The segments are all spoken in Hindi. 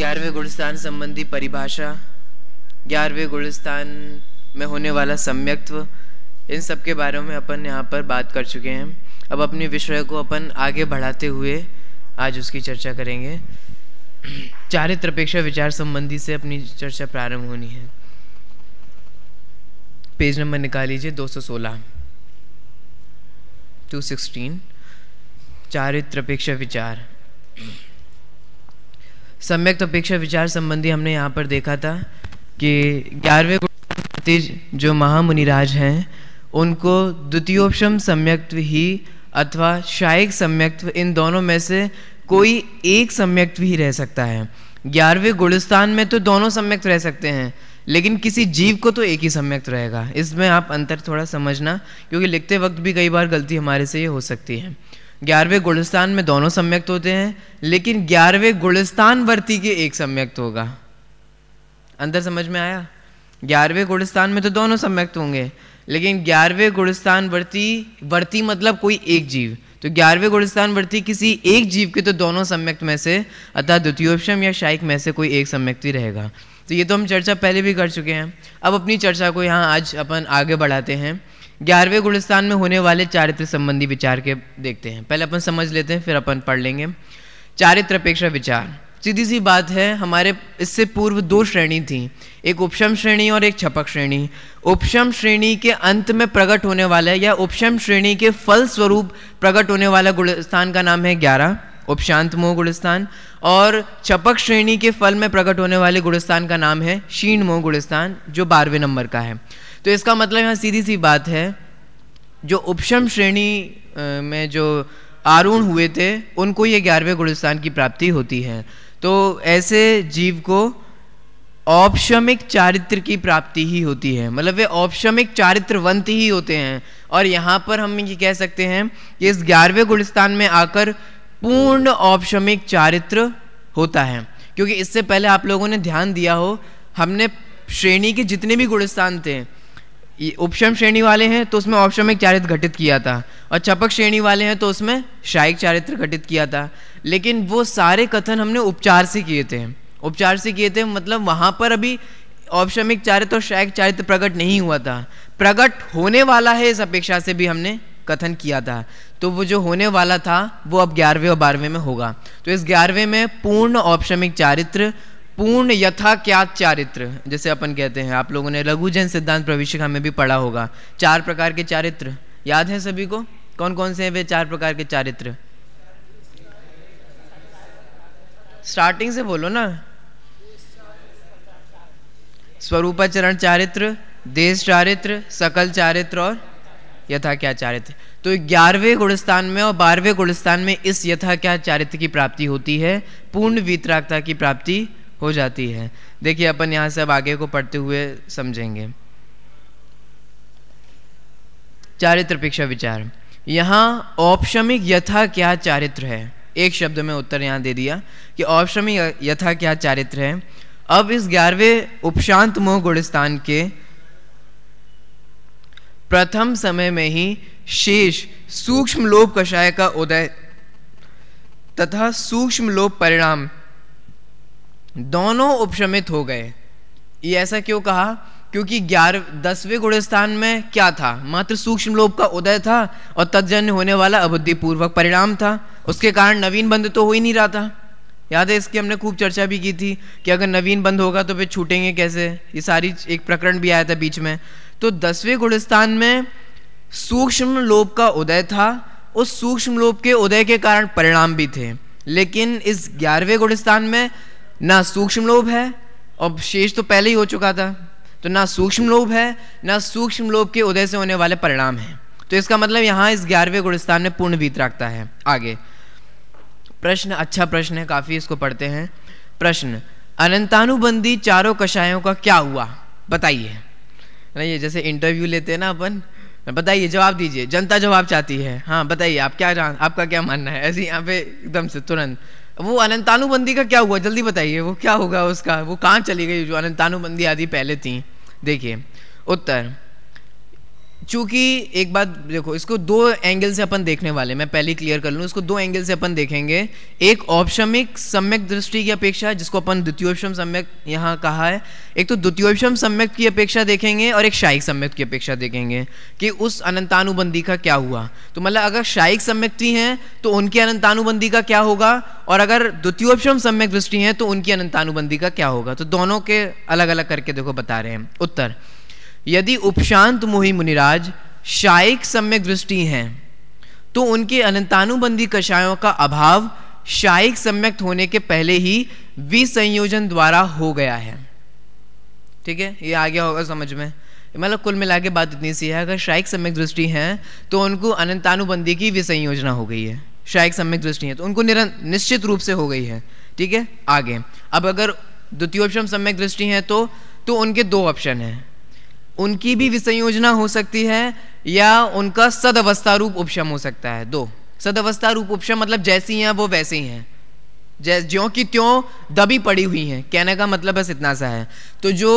ग्यारहवें गुणस्थान संबंधी परिभाषा ग्यारहवें गुणस्थान में होने वाला सम्यक्त्व इन सब के बारे में अपन यहाँ पर बात कर चुके हैं अब अपने विषय को अपन आगे बढ़ाते हुए आज उसकी चर्चा करेंगे चारित्रपेक्षा विचार संबंधी से अपनी चर्चा प्रारंभ होनी है पेज नंबर निकाल लीजिए 216 216 सिक्सटीन अपेक्षा विचार सम्यक तो अपेक्षा विचार संबंधी हमने यहाँ पर देखा था कि ग्यारहवें गुणपति जो महामुनिराज हैं उनको द्वितीयोपम सम्यक्त्व ही अथवा शायक सम्यक्त्व इन दोनों में से कोई एक सम्यक्त्व ही रह सकता है ग्यारहवें गुणस्थान में तो दोनों सम्यक्त रह सकते हैं लेकिन किसी जीव को तो एक ही सम्यक्त रहेगा इसमें आप अंतर थोड़ा समझना क्योंकि लिखते वक्त भी कई बार गलती हमारे से ये हो सकती है ग्यारहवें गुलस्तान में दोनों सम्यक्त होते हैं लेकिन ग्यारहवें गुलस्तान वर्ती के एक सम्यक्त होगा अंदर समझ में आया ग्यारहवें गुड़स्तान में तो दोनों सम्यक्त होंगे लेकिन ग्यारहवें गुड़स्तान वर्ती वर्ती मतलब कोई एक जीव तो ग्यारहवें गुणस्थान वर्ती किसी एक जीव के तो दोनों सम्यक्त में से अतः द्वितीयोपम या शाइक में से कोई एक सम्यक्त ही रहेगा तो ये तो हम चर्चा पहले भी कर चुके हैं अब अपनी चर्चा को यहाँ आज अपन आगे बढ़ाते हैं ग्यारहवें गुणस्थान में होने वाले चारित्र संबंधी विचार के देखते हैं पहले अपन समझ लेते हैं फिर अपन पढ़ लेंगे चारित्र अपेक्षा विचार सीधी सी बात है हमारे इससे पूर्व दो श्रेणी थी एक उपशम श्रेणी और एक छपक श्रेणी उपशम श्रेणी के अंत में प्रकट होने वाला या उपशम श्रेणी के फल स्वरूप प्रकट होने वाला गुणस्थान का नाम है ग्यारह उपशांत मोह गुणस्थान और छपक श्रेणी के फल में प्रकट होने वाले गुणस्थान का नाम है क्षीण मोह गुणस्थान जो बारहवें नंबर का है तो इसका मतलब यहाँ सीधी सी बात है जो उपशम श्रेणी में जो आरूण हुए थे उनको ये ग्यारहवें गुणस्थान की प्राप्ति होती है तो ऐसे जीव को औपशमिक चारित्र की प्राप्ति ही होती है मतलब वे औपशमिक चारित्रवंत ही होते हैं और यहाँ पर हम ये कह सकते हैं कि इस ग्यारहवें गुणस्थान में आकर पूर्ण औपशमिक चारित्र होता है क्योंकि इससे पहले आप लोगों ने ध्यान दिया हो हमने श्रेणी के जितने भी गुणस्थान थे उपशम श्रेणी वाले हैं तो उसमें औपशमिक चारित्र घटित किया था और छपक श्रेणी वाले हैं तो उसमें शायिक चारित्र घटित किया था लेकिन वो सारे कथन हमने उपचार से किए थे उपचार से किए थे मतलब वहाँ पर अभी औपशमिक चारित्र और शायिक चारित्र प्रकट नहीं हुआ था प्रकट होने वाला है इस अपेक्षा से भी हमने कथन किया था तो वो जो होने वाला था वो अब ग्यारहवें और बारहवें में होगा तो इस ग्यारहवें में पूर्ण औपशमिक चारित्र पूर्ण यथा क्या चारित्र जैसे अपन कहते हैं आप लोगों ने लघु जैन सिद्धांत प्रविशिका में भी पढ़ा होगा चार प्रकार के चारित्र याद है सभी को कौन कौन से हैं वे चार प्रकार के चारित्र स्टार्टिंग से बोलो ना स्वरूपाचरण चारित्र देश चारित्र सकल चारित्र और यथा क्या चारित्र तो ग्यारहवें गुणस्थान में और बारहवें गुणस्थान में इस यथा क्या चारित्र की प्राप्ति होती है पूर्ण वितरकता की प्राप्ति हो जाती है देखिए अपन यहाँ से अब आगे को पढ़ते हुए समझेंगे चारित्र पिक्षा विचार यहाँ औपशमिक यथा क्या चारित्र है एक शब्द में उत्तर यहाँ दे दिया कि औपशमिक यथा क्या चारित्र है अब इस ग्यारहवें उपशांत मोह गुणस्थान के प्रथम समय में ही शेष सूक्ष्म लोभ कषाय का उदय तथा सूक्ष्म लोभ परिणाम दोनों उपशमित हो गए ये ऐसा क्यों कहा क्योंकि ग्यारह दसवें गुणस्थान में क्या था मात्र सूक्ष्म लोभ का उदय था और तत्जन्य होने वाला अबुद्धिपूर्वक परिणाम था उसके कारण नवीन बंध तो हो ही नहीं रहा था याद है इसकी हमने खूब चर्चा भी की थी कि अगर नवीन बंद होगा तो फिर छूटेंगे कैसे ये सारी एक प्रकरण भी आया था बीच में तो दसवें गुणस्थान में सूक्ष्म लोभ का उदय था उस सूक्ष्म लोभ के उदय के कारण परिणाम भी थे लेकिन इस ग्यारहवें गुणस्थान में ना सूक्ष्म लोभ है और शेष तो पहले ही हो चुका था तो ना सूक्ष्म लोभ है ना सूक्ष्म लोभ के उदय से होने वाले परिणाम हैं तो इसका मतलब यहाँ इस ग्यारहवें गुणस्थान में पूर्ण बीत रखता है आगे प्रश्न अच्छा प्रश्न है काफ़ी इसको पढ़ते हैं प्रश्न अनंतानुबंधी चारों कषायों का क्या हुआ बताइए ना ये जैसे इंटरव्यू लेते हैं ना अपन बताइए जवाब दीजिए जनता जवाब चाहती है हाँ बताइए आप क्या आपका क्या मानना है ऐसे यहाँ पे एकदम से तुरंत वो अनंतानुबंदी का क्या हुआ जल्दी बताइए वो क्या होगा उसका वो कहाँ चली गई जो अनंतानुबंदी आदि पहले थी देखिए उत्तर चूंकि एक बात देखो इसको दो एंगल से अपन देखने वाले मैं पहले क्लियर कर लूँ इसको दो एंगल से अपन देखेंगे एक औपशमिक सम्यक दृष्टि की अपेक्षा जिसको अपन द्वितीय सम्यक यहाँ कहा है एक तो द्वितीय सम्यक की अपेक्षा देखेंगे और एक शायिक सम्यक की अपेक्षा देखेंगे कि उस अनंतानुबंदी का क्या हुआ तो मतलब अगर शायिक सम्यक्ति हैं तो उनकी अनंतानुबंदी का क्या होगा और अगर द्वितीयोपशम सम्यक दृष्टि है तो उनकी अनंतानुबंदी का क्या होगा तो दोनों के अलग अलग करके देखो बता रहे हैं उत्तर यदि उपशांत मोहि मुनिराज शायिक सम्यक दृष्टि हैं तो उनके अनंतानुबंधी कषायों का अभाव शायिक सम्यक होने के पहले ही विसंयोजन द्वारा हो गया है ठीक है ये आ गया होगा समझ में मतलब कुल मिला के बात इतनी सी है अगर शायक सम्यक दृष्टि है तो उनको अनंतानुबंधी की विसंयोजना हो गई है शायिक सम्यक दृष्टि है तो उनको निश्चित रूप से हो गई है ठीक है आगे अब अगर ऑप्शन सम्यक दृष्टि है तो तो उनके दो ऑप्शन हैं उनकी भी विसंयोजना हो सकती है या उनका सद अवस्था रूप उपशम हो सकता है दो सद अवस्था रूप उपशम मतलब जैसी हैं वो वैसे ही हैं जैस की त्यों दबी पड़ी हुई हैं कहने का मतलब बस इतना सा है तो जो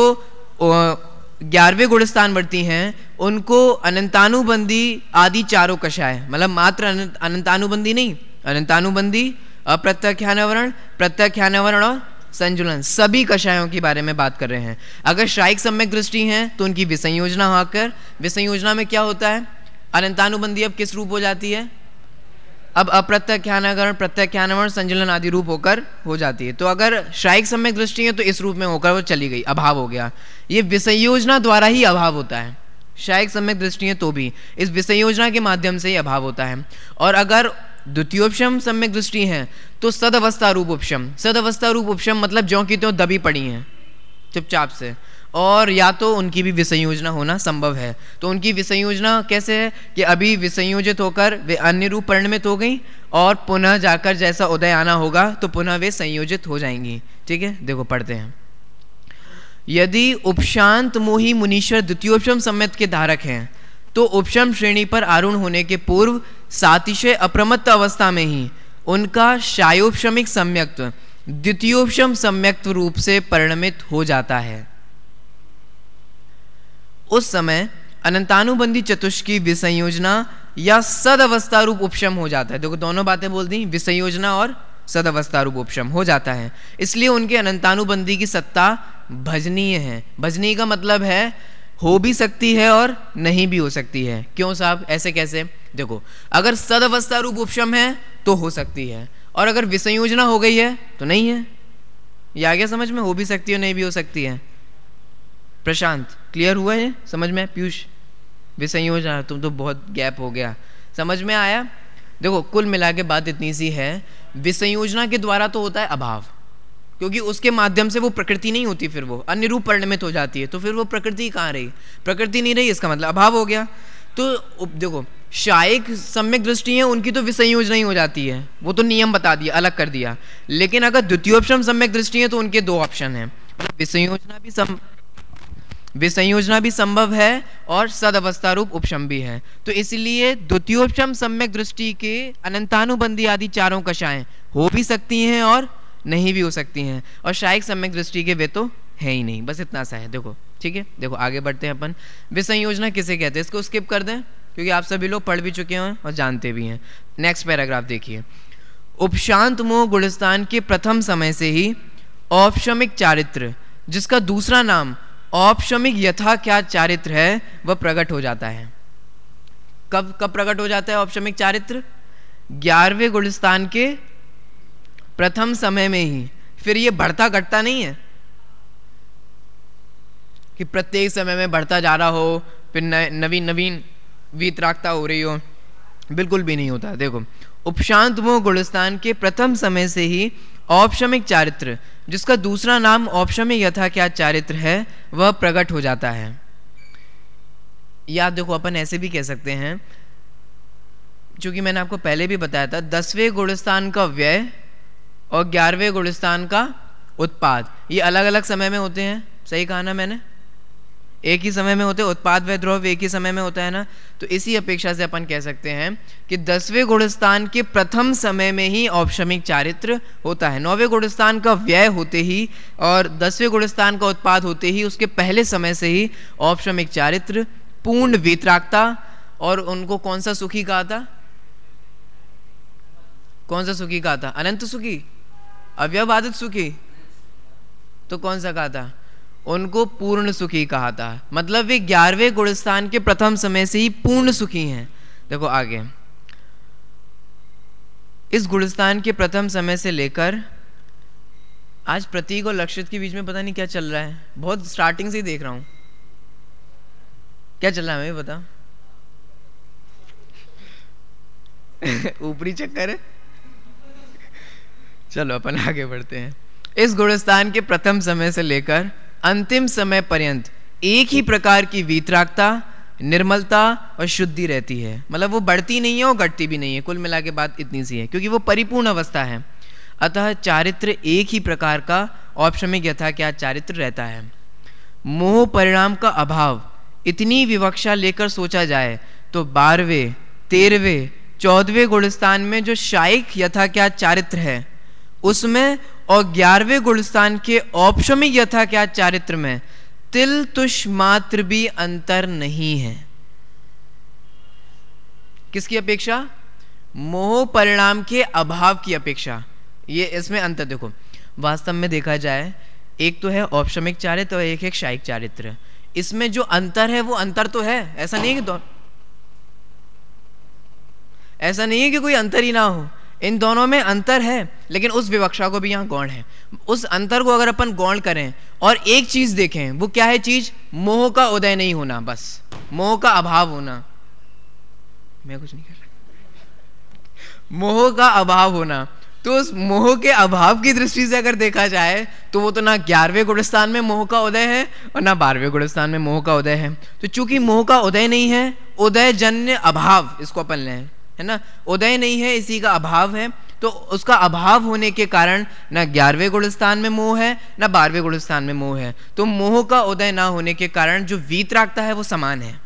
ग्यारहवें गुणस्थान वर्ती हैं उनको अनंतानुबंदी आदि चारों कषाय मतलब मात्र अनंतानुबंदी नहीं अनंतानुबंदी अप्रत्याख्यानावरण प्रत्यख्यानवरण और संजुलन सभी कषायों के बारे में बात कर रहे हैं अगर श्राइक सम्यक दृष्टि है तो उनकी विसंयोजना होकर हाँ विसंयोजना में क्या होता है अनंतानुबंधी अब किस रूप हो जाती है अब अप्रत्याख्यानाकरण प्रत्याख्यानवरण संचलन आदि रूप होकर हो जाती है तो अगर श्राइक सम्यक दृष्टि है तो इस रूप में होकर वो चली गई अभाव हो गया ये विसंयोजना द्वारा ही अभाव होता है शायिक सम्यक दृष्टि है तो भी इस विसंयोजना के माध्यम से ही अभाव होता है और अगर द्वितीयोपशम सम्यक दृष्टि है तो सदअवस्था रूप उपशम सदअवस्था रूप उपशम मतलब ज्यों की त्यों दबी पड़ी हैं चुपचाप से और या तो उनकी भी विसंयोजना होना संभव है तो उनकी विसंयोजना कैसे है कि अभी विसंयोजित होकर वे अन्य रूप परिणमित हो गई और पुनः जाकर जैसा उदय आना होगा तो पुनः वे संयोजित हो जाएंगी ठीक है देखो पढ़ते हैं यदि उपशांत मोही मुनीश्वर द्वितीयोपशम सम्मत के धारक हैं तो उपशम श्रेणी पर आरूण होने के पूर्व सातिशय अप्रमत्त अवस्था में ही उनका शायोपशमिक सम्यक्त द्वितीयोपशम सम्यक्त रूप से परिणमित हो जाता है उस समय अनंतानुबंधी चतुष की विसंयोजना या सदअवस्था रूप उपशम हो जाता है देखो दोनों बातें बोल दी विसंयोजना और सदअवस्था रूप उपशम हो जाता है इसलिए उनके अनंतानुबंधी की सत्ता भजनीय है भजनीय का मतलब है हो भी सकती है और नहीं भी हो सकती है क्यों साहब ऐसे कैसे देखो अगर सद अवस्था रूप उपशम है तो हो सकती है और अगर विसंयोजना हो गई है तो नहीं है ये आ गया समझ में हो भी सकती है नहीं भी हो सकती है प्रशांत क्लियर हुआ है समझ में पीयूष विसंयोजना तुम तो बहुत गैप हो गया समझ में आया देखो कुल मिला के बात इतनी सी है विसंयोजना के द्वारा तो होता है अभाव क्योंकि उसके माध्यम से वो प्रकृति नहीं होती फिर वो अन्य रूप परिणमित हो जाती है तो फिर वो प्रकृति कहाँ रही प्रकृति नहीं रही इसका मतलब अभाव हो गया तो देखो शायक सम्यक दृष्टि है उनकी तो विसंयोज नहीं हो जाती है वो तो नियम बता दिया अलग कर दिया लेकिन अगर द्वितीय ऑप्शन सम्यक दृष्टि है तो उनके दो ऑप्शन है मतलब विसंयोजना भी सम विसंयोजना भी संभव है और सद अवस्था रूप उपशम भी है तो इसलिए द्वितीयोपशम सम्यक दृष्टि के अनंतानुबंधी आदि चारों कषाएं हो भी सकती हैं और नहीं भी हो सकती हैं और शायिक सम्यक दृष्टि के वे तो है ही नहीं बस इतना सा है देखो ठीक है देखो आगे बढ़ते हैं अपन विसंयोजना किसे कहते हैं इसको स्किप कर दें क्योंकि आप सभी लोग पढ़ भी चुके हैं और जानते भी हैं नेक्स्ट पैराग्राफ देखिए उपशांत मोह गुड़स्तान के प्रथम समय से ही औपशमिक चारित्र जिसका दूसरा नाम औपशमिक यथा क्या चारित्र है वह प्रकट हो जाता है कब कब प्रकट हो जाता है औपशमिक चारित्र ग्यारहवें गुड़स्तान के प्रथम समय में ही फिर ये बढ़ता घटता नहीं है कि प्रत्येक समय में बढ़ता जा रहा हो फिर नवीन नवीन वीतरागता हो रही हो बिल्कुल भी नहीं होता देखो उपशांत मोह गुणस्थान के प्रथम समय से ही औपशमिक चारित्र जिसका दूसरा नाम औपशमिक यथा क्या चारित्र है वह प्रकट हो जाता है या देखो अपन ऐसे भी कह सकते हैं चूंकि मैंने आपको पहले भी बताया था दसवें गुणस्थान का व्यय और ग्यारहवें गुड़स्तान का उत्पाद ये अलग अलग समय में होते हैं सही कहा ना मैंने एक ही समय में होते उत्पाद व द्रोह एक ही समय में होता है ना तो इसी अपेक्षा से अपन कह सकते हैं कि दसवें गुणस्थान के प्रथम समय में ही औपशमिक चारित्र होता है नौवें गुणस्थान का व्यय होते ही और दसवें गुणस्थान का उत्पाद होते ही उसके पहले समय से ही औपशमिक चारित्र पूर्ण वितरागता और उनको कौन सा सुखी कहा था कौन सा सुखी कहा था अनंत सुखी अव्यव आदित सुखी तो कौन सा कहा था उनको पूर्ण सुखी कहा था मतलब वे ग्यारहवें गुणस्थान के प्रथम समय से ही पूर्ण सुखी हैं देखो आगे इस गुणस्थान के प्रथम समय से लेकर आज प्रतीक और लक्षित के बीच में पता नहीं क्या चल रहा है बहुत स्टार्टिंग से ही देख रहा हूं क्या चल रहा है हमें पता ऊपरी चक्कर है चलो अपन आगे बढ़ते हैं इस गुणस्थान के प्रथम समय से लेकर अंतिम समय पर्यंत एक ही प्रकार की वीतरागता निर्मलता और शुद्धि रहती है मतलब वो बढ़ती नहीं है और घटती भी नहीं है कुल मिला के बात इतनी सी है क्योंकि वो परिपूर्ण अवस्था है अतः चारित्र एक ही प्रकार का ऑप्शन में यथा क्या चारित्र रहता है मोह परिणाम का अभाव इतनी विवक्षा लेकर सोचा जाए तो बारहवें तेरहवें चौदहवें गुणस्थान में जो शायिक यथा क्या चारित्र है उसमें और ग्यारहवें गुणस्थान के औपशमी यथा क्या चारित्र में तिल तुष मात्र भी अंतर नहीं है किसकी अपेक्षा मोह परिणाम के अभाव की अपेक्षा ये इसमें अंतर देखो वास्तव में देखा जाए एक तो है औपशमिक चारित्र और एक है शायिक चारित्र इसमें जो अंतर है वो अंतर तो है ऐसा नहीं है कि ऐसा नहीं है कि कोई अंतर ही ना हो इन दोनों में अंतर है लेकिन उस विवक्षा को भी यहाँ गौण है उस अंतर को अगर अपन गौण करें और एक चीज़ देखें वो क्या है चीज़ मोह का उदय नहीं होना बस मोह का अभाव होना मैं कुछ नहीं कर रहा मोह का अभाव होना तो उस मोह के अभाव की दृष्टि से अगर देखा जाए तो वो तो ना ग्यारहवें गुणस्थान में मोह का उदय है और ना बारहवें गुणस्थान में मोह का उदय है तो चूंकि मोह का उदय नहीं है उदय जन्य अभाव इसको अपन लें है ना उदय नहीं है इसी का अभाव है तो उसका अभाव होने के कारण ना ग्यारहवें गुणस्थान में मोह है ना बारहवें गुणस्थान में मोह है तो मोह का उदय ना होने के कारण जो वीत राखता है वो समान है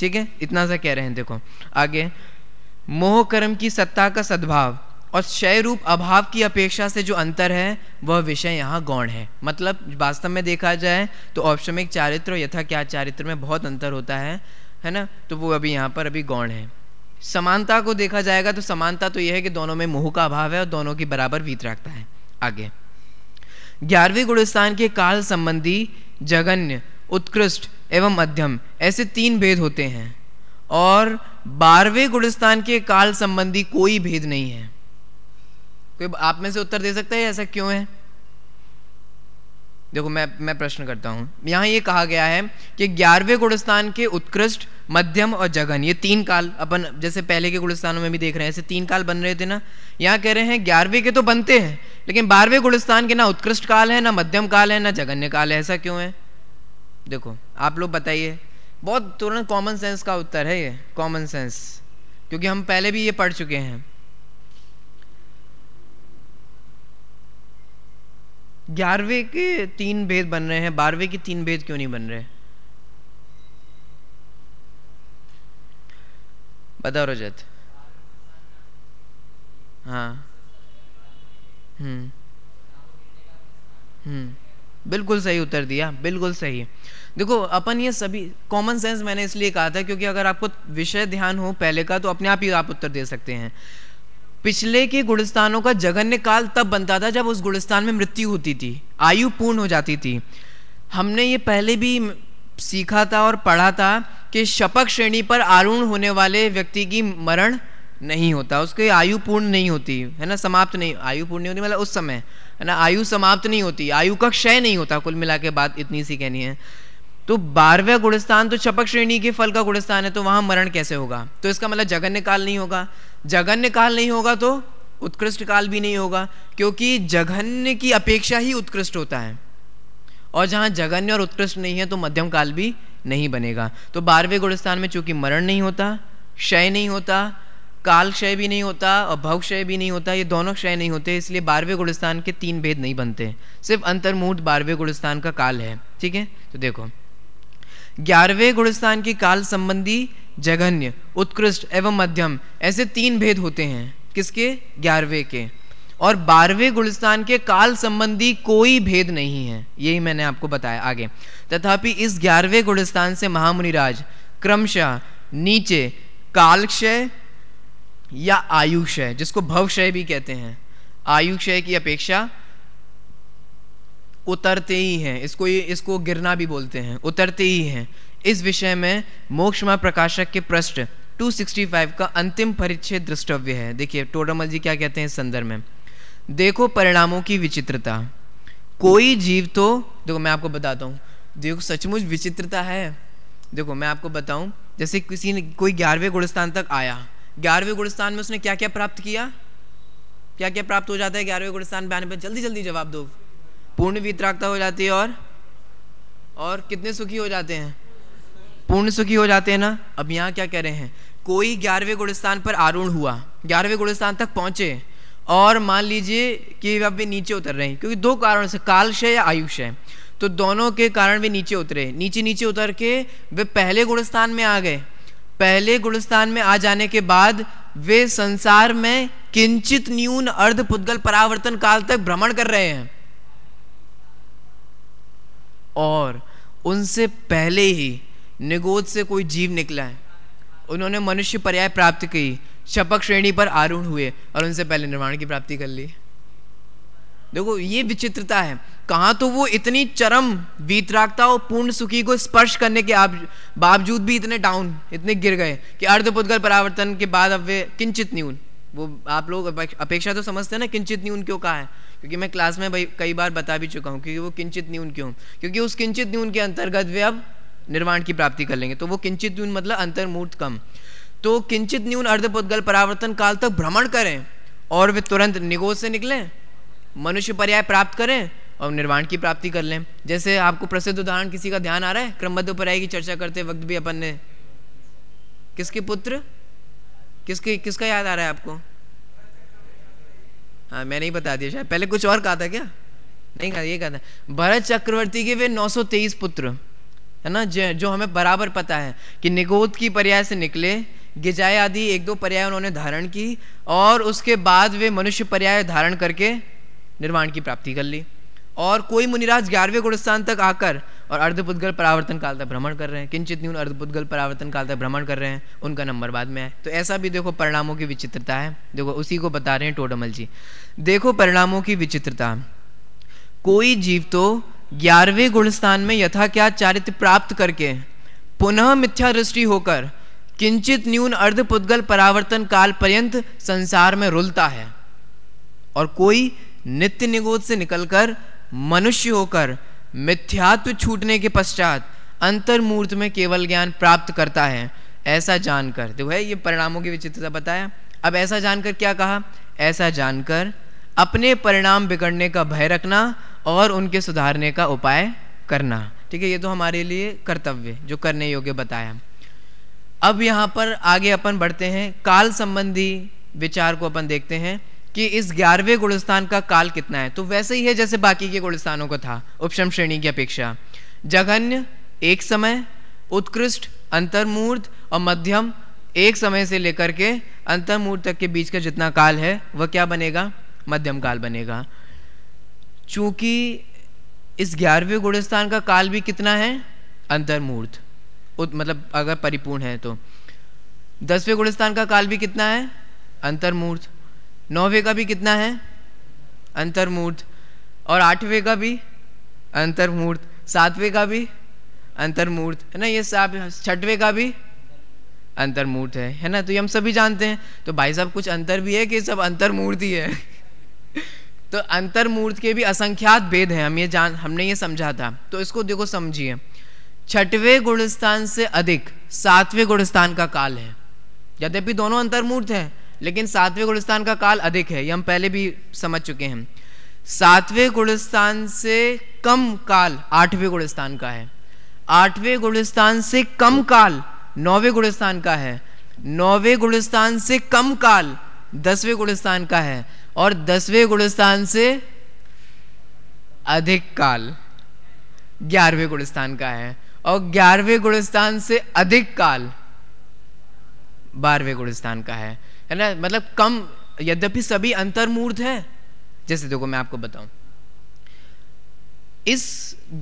ठीक है इतना सा कह रहे हैं देखो आगे मोह कर्म की सत्ता का सद्भाव और क्षय रूप अभाव की अपेक्षा से जो अंतर है वह विषय यहाँ गौण है मतलब वास्तव में देखा जाए तो औपशमिक चारित्र यथा क्या चारित्र में बहुत अंतर होता है है ना तो वो अभी यहाँ पर अभी गौण है समानता को देखा जाएगा तो समानता तो यह है कि दोनों में मोह का अभाव है और दोनों की बराबर वीत रखता है आगे ग्यारहवीं गुणस्थान के काल संबंधी जगन्य उत्कृष्ट एवं मध्यम ऐसे तीन भेद होते हैं और बारहवें गुणस्थान के काल संबंधी कोई भेद नहीं है कोई आप में से उत्तर दे सकता है ऐसा क्यों है देखो मैं मैं प्रश्न करता हूँ यहाँ ये कहा गया है कि ग्यारहवें गुड़स्तान के उत्कृष्ट मध्यम और जघन ये तीन काल अपन जैसे पहले के गुड़स्तानों में भी देख रहे हैं ऐसे तीन काल बन रहे थे ना यहाँ कह रहे हैं ग्यारहवें के तो बनते हैं लेकिन बारहवें गुड़स्तान के ना उत्कृष्ट काल है ना मध्यम काल है ना जघन्य काल है ऐसा क्यों है देखो आप लोग बताइए बहुत तुरंत कॉमन सेंस का उत्तर है ये कॉमन सेंस क्योंकि हम पहले भी ये पढ़ चुके हैं ग्यारहवें के तीन भेद बन रहे हैं बारहवें के तीन भेद क्यों नहीं बन रहे बताओ रजत हाँ हम्म हम्म बिल्कुल सही उत्तर दिया बिल्कुल सही देखो अपन ये सभी कॉमन सेंस मैंने इसलिए कहा था क्योंकि अगर आपको विषय ध्यान हो पहले का तो अपने आप ही आप उत्तर दे सकते हैं पिछले के गुड़स्तानों का जघन्य काल तब बनता था जब उस गुड़स्तान में मृत्यु होती थी आयु पूर्ण हो जाती थी हमने ये पहले भी सीखा था और पढ़ा था कि शपक श्रेणी पर आरूण होने वाले व्यक्ति की मरण नहीं होता उसकी आयु पूर्ण नहीं होती है ना समाप्त नहीं आयु पूर्ण नहीं होती मतलब उस समय है ना आयु समाप्त नहीं होती आयु का क्षय नहीं होता कुल मिला के बात इतनी सी कहनी है तो बारहवें गुणस्थान तो छपक श्रेणी के फल का गुणस्थान है तो वहां मरण कैसे होगा तो इसका मतलब जघन्य काल नहीं होगा जघन्य काल नहीं होगा तो उत्कृष्ट काल भी नहीं होगा क्योंकि जघन्य की अपेक्षा ही उत्कृष्ट होता है और जहां जघन्य और उत्कृष्ट नहीं है तो मध्यम काल भी नहीं बनेगा तो बारहवें गुणस्थान में चूंकि मरण नहीं होता क्षय नहीं होता काल क्षय भी नहीं होता और भव क्षय भी नहीं होता ये दोनों क्षय नहीं होते इसलिए बारहवें गुणस्थान के तीन भेद नहीं बनते सिर्फ अंतर्मूर्त बारहवें गुणस्थान का काल है ठीक है तो देखो ग्यारहवें गुणस्थान की काल संबंधी जघन्य उत्कृष्ट एवं मध्यम ऐसे तीन भेद होते हैं किसके ग्यारहवें के और बारहवें गुणस्थान के काल संबंधी कोई भेद नहीं है यही मैंने आपको बताया आगे तथापि इस ग्यारहवें गुणस्थान से महामुनिराज क्रमशः नीचे कालक्षय या आयुक्षय जिसको भवक्षय भी कहते हैं आयुक्षय की अपेक्षा उतरते ही हैं इसको ये इसको गिरना भी बोलते हैं उतरते ही हैं इस विषय में मोक्षमा प्रकाशक के पृष्ठ 265 का अंतिम परिच्छेद दृष्टव्य है देखिए टोडामल जी क्या कहते हैं इस संदर्भ में देखो परिणामों की विचित्रता कोई जीव तो देखो मैं आपको बताता हूँ देखो सचमुच विचित्रता है देखो मैं आपको बताऊँ जैसे किसी ने कोई ग्यारहवें गुणस्थान तक आया ग्यारहवें गुणस्थान में उसने क्या क्या प्राप्त किया क्या क्या प्राप्त हो जाता है ग्यारहवें गुणस्थान बयान पर जल्दी जल्दी जवाब दो पूर्ण वितरकता हो जाती है और और कितने सुखी हो जाते हैं पूर्ण सुखी हो जाते हैं ना अब यहाँ क्या कह रहे हैं कोई ग्यारहवें गुणस्थान पर आरूढ़ हुआ ग्यारहवें गुणस्थान तक पहुँचे और मान लीजिए कि अब वे नीचे उतर रहे हैं क्योंकि दो कारण से कालशय या है तो दोनों के कारण वे नीचे उतरे नीचे नीचे उतर के वे पहले गुणस्थान में आ गए पहले गुणस्थान में आ जाने के बाद वे संसार में किंचित न्यून अर्ध पुद्गल परावर्तन काल तक भ्रमण कर रहे हैं और उनसे पहले ही निगोद से कोई जीव निकला है उन्होंने मनुष्य पर्याय प्राप्त की शपक श्रेणी पर आरूढ़ हुए और उनसे पहले निर्वाण की प्राप्ति कर ली देखो ये विचित्रता है कहाँ तो वो इतनी चरम वीतरागता और पूर्ण सुखी को स्पर्श करने के बावजूद भी इतने डाउन इतने गिर गए कि अर्धपुद्गल परावर्तन के बाद अब वे किंचित न्यून वो आप लोग अपेक्षा तो समझते हैं ना किंचित न्यून क्यों कहा है क्योंकि मैं क्लास में भाई कई बार बता भी चुका हूँ क्योंकि वो किंचित न्यून क्यों क्योंकि उस किंचित न्यून के अंतर्गत वे अब निर्वाण की प्राप्ति कर लेंगे तो वो किंचित न्यून मतलब अंतर्मूर्त कम तो किंचित न्यून अर्धपुद्गल परावर्तन काल तक भ्रमण करें और वे तुरंत निगोद से निकलें मनुष्य पर्याय प्राप्त करें और निर्वाण की प्राप्ति कर लें जैसे आपको प्रसिद्ध उदाहरण किसी का ध्यान आ रहा है क्रमबद्ध पर्याय की चर्चा करते वक्त भी अपन ने किसके पुत्र किसके किसका याद आ रहा है आपको हाँ मैंने ही बता दिया शायद पहले कुछ और कहा था क्या नहीं कहा ये कहा था भरत चक्रवर्ती के वे 923 पुत्र है ना जो हमें बराबर पता है कि निगोद की पर्याय से निकले गिजाय आदि एक दो पर्याय उन्होंने धारण की और उसके बाद वे मनुष्य पर्याय धारण करके निर्वाण की प्राप्ति कर ली और कोई मुनिराज ग्यारहवें गुणस्थान तक आकर और अर्धपुद्गल परावर्तन काल तक भ्रमण कर रहे हैं किंचित न्यून अर्धपुद्गल परावर्तन काल तक भ्रमण कर रहे हैं उनका नंबर बाद में है तो ऐसा भी देखो परिणामों की विचित्रता है देखो उसी को बता रहे हैं टोडमल जी देखो परिणामों की विचित्रता कोई जीव तो ग्यारहवें गुण स्थान में यथा क्या चारित्र प्राप्त करके पुनः मिथ्या दृष्टि होकर किंचित न्यून अर्धपुद्गल परावर्तन काल पर्यंत संसार में रुलता है और कोई नित्य निगोद से निकलकर मनुष्य होकर मिथ्यात्व छूटने के पश्चात अंतर्मूर्त में केवल ज्ञान प्राप्त करता है ऐसा जानकर तो है ये परिणामों की विचित्रता बताया अब ऐसा जानकर क्या कहा ऐसा जानकर अपने परिणाम बिगड़ने का भय रखना और उनके सुधारने का उपाय करना ठीक है ये तो हमारे लिए कर्तव्य जो करने योग्य बताया अब यहाँ पर आगे अपन बढ़ते हैं काल संबंधी विचार को अपन देखते हैं कि इस ग्यारहवें गुणस्थान का काल कितना है तो वैसे ही है जैसे बाकी के गुणस्थानों का था उपशम श्रेणी की अपेक्षा जघन्य एक समय उत्कृष्ट अंतर्मूर्त और मध्यम एक समय से लेकर के अंतर्मूर्त तक के बीच का जितना काल है वह क्या बनेगा मध्यम काल बनेगा चूंकि इस ग्यारहवें गुणस्थान का काल भी कितना है अंतर्मूर्त मतलब अगर परिपूर्ण है तो दसवें गुणस्थान का काल भी कितना है अंतर्मूर्त नौवे का भी कितना है अंतर्मूर्त और आठवें का भी अंतर्मूर्त सातवें का भी अंतर्मूर्त है ना ये सात छठवें का भी अंतर्मूर्त है है ना तो ये हम सभी जानते हैं तो भाई साहब कुछ अंतर भी है कि सब अंतर्मूर्त ही है तो अंतर्मूर्त के भी असंख्यात भेद हैं हम ये जान हमने ये समझा था तो इसको देखो समझिए छठवें गुणस्थान से अधिक सातवें गुणस्थान का काल है यद्यपि दोनों अंतर्मूर्त हैं लेकिन सातवें गुड़स्तान का काल अधिक है ये हम पहले भी समझ चुके हैं सातवें गुड़स्तान से कम काल आठवें गुड़स्तान का है आठवें गुड़स्तान से कम काल नौवे गुड़स्तान का है नौवे गुड़स्तान से कम काल दसवें गुड़स्तान का है और दसवें गुड़स्तान से अधिक काल ग्यारहवें गुड़स्तान का है और ग्यारहवें गुड़स्तान से अधिक काल बारहवें गुड़स्तान का है है ना मतलब कम यद्यपि सभी अंतर्मूर्त हैं जैसे देखो मैं आपको बताऊं इस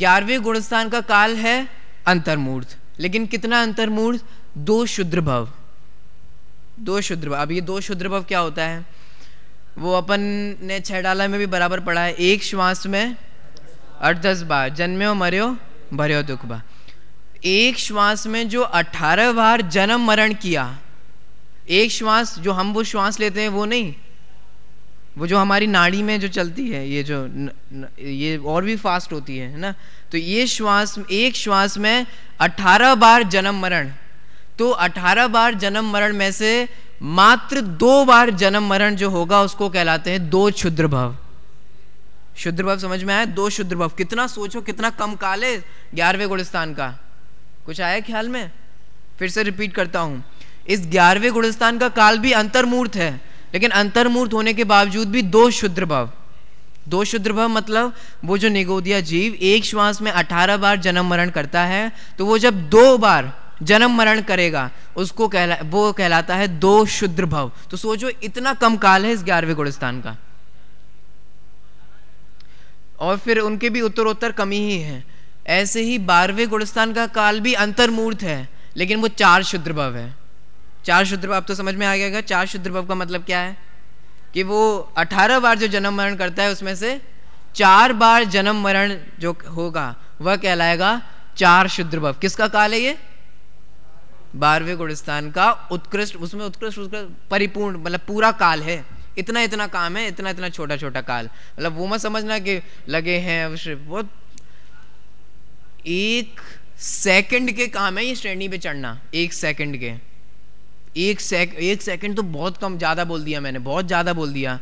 ग्यारहवें गुणस्थान का काल है अंतर्मूर्त लेकिन कितना अंतर्मूर्त दो शुद्र भव दो शुद्र भव अब ये दो शुद्र भव क्या होता है वो अपन ने छह डाला में भी बराबर पढ़ा है एक श्वास में अठ दस बार हो भरे हो दुख बा एक श्वास में जो अठारह बार जन्म मरण किया एक श्वास जो हम वो श्वास लेते हैं वो नहीं वो जो हमारी नाड़ी में जो चलती है ये जो न, न, ये और भी फास्ट होती है ना तो ये श्वास एक श्वास में अठारह बार जन्म मरण तो अठारह बार जन्म मरण में से मात्र दो बार जन्म मरण जो होगा उसको कहलाते हैं दो क्षुद्र भव शुद्र भव समझ में आया दो शुद्र भव कितना सोचो कितना कम काले ग्यारहवें गुणस्थान का कुछ आया ख्याल में फिर से रिपीट करता हूं इस ग्यारहवें गुणस्थान का काल भी अंतर्मूर्त है लेकिन अंतर्मूर्त होने के बावजूद भी दो शुद्र भाव दो शुद्र भाव मतलब वो जो निगोदिया जीव एक श्वास में अठारह बार जन्म मरण करता है तो वो जब दो बार जन्म मरण करेगा उसको कहला वो कहलाता है दो शुद्र भाव तो सोचो इतना कम काल है इस ग्यारहवें गुणस्थान का और फिर उनके भी उत्तरोत्तर कमी ही है ऐसे ही बारहवें गुणस्थान का काल भी अंतर्मूर्त है लेकिन वो चार शुद्र भाव है चार शुद्र पाप तो समझ में आ गया चार शुद्र पाप का मतलब क्या है कि वो अठारह बार जो जन्म मरण करता है उसमें से चार बार जन्म मरण जो होगा वह कहलाएगा चार शुद्र पाप किसका काल है ये बारहवें गुड़स्थान का उत्कृष्ट उसमें उत्कृष्ट उत्कृष्ट परिपूर्ण मतलब पूरा काल है इतना इतना काम है इतना इतना छोटा छोटा काल मतलब वो मत समझना कि लगे हैं वो एक सेकंड के काम है ये श्रेणी पे चढ़ना एक सेकंड के एक सेक एक सेकंड तो बहुत कम ज़्यादा बोल दिया मैंने बहुत ज़्यादा बोल दिया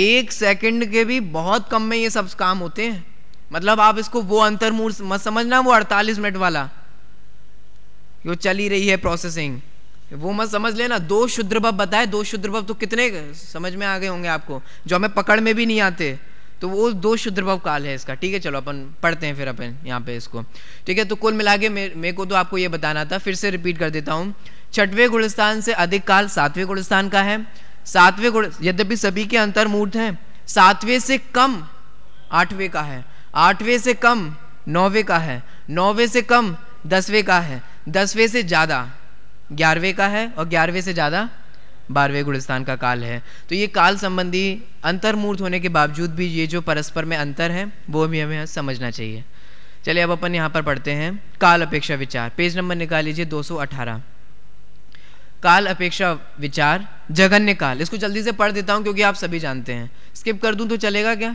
एक सेकंड के भी बहुत कम में ये सब काम होते हैं मतलब आप इसको वो अंतर्मूर्त मत समझना वो 48 मिनट वाला जो चल ही रही है प्रोसेसिंग वो मत समझ लेना दो शुद्रभव बताए दो शुद्रभव तो कितने समझ में आ गए होंगे आपको जो हमें पकड़ में भी नहीं आते तो वो दो शुद्रभव काल है इसका ठीक है चलो अपन पढ़ते हैं फिर अपन यहाँ पे इसको ठीक है तो कुल मिला के मेरे को तो आपको ये बताना था फिर से रिपीट कर देता हूँ छठवें गुणस्थान से अधिक काल सातवें गुणस्थान का है सातवें गुण यद्यपि सभी के अंतर्मूर्त हैं सातवें से कम आठवें का है आठवें से कम नौवे का है नौवे से कम दसवें का है दसवें से ज़्यादा ग्यारहवें का है और ग्यारहवें से ज़्यादा बारहवें गुणस्थान का काल है तो ये काल संबंधी अंतर्मूर्त होने के बावजूद भी ये जो परस्पर में अंतर है वो भी हमें समझना चाहिए चलिए अब अपन यहाँ पर पढ़ते हैं काल अपेक्षा विचार पेज नंबर निकाल लीजिए 218 काल अपेक्षा विचार जघन्य काल इसको जल्दी से पढ़ देता हूँ क्योंकि आप सभी जानते हैं स्किप कर दूं तो चलेगा क्या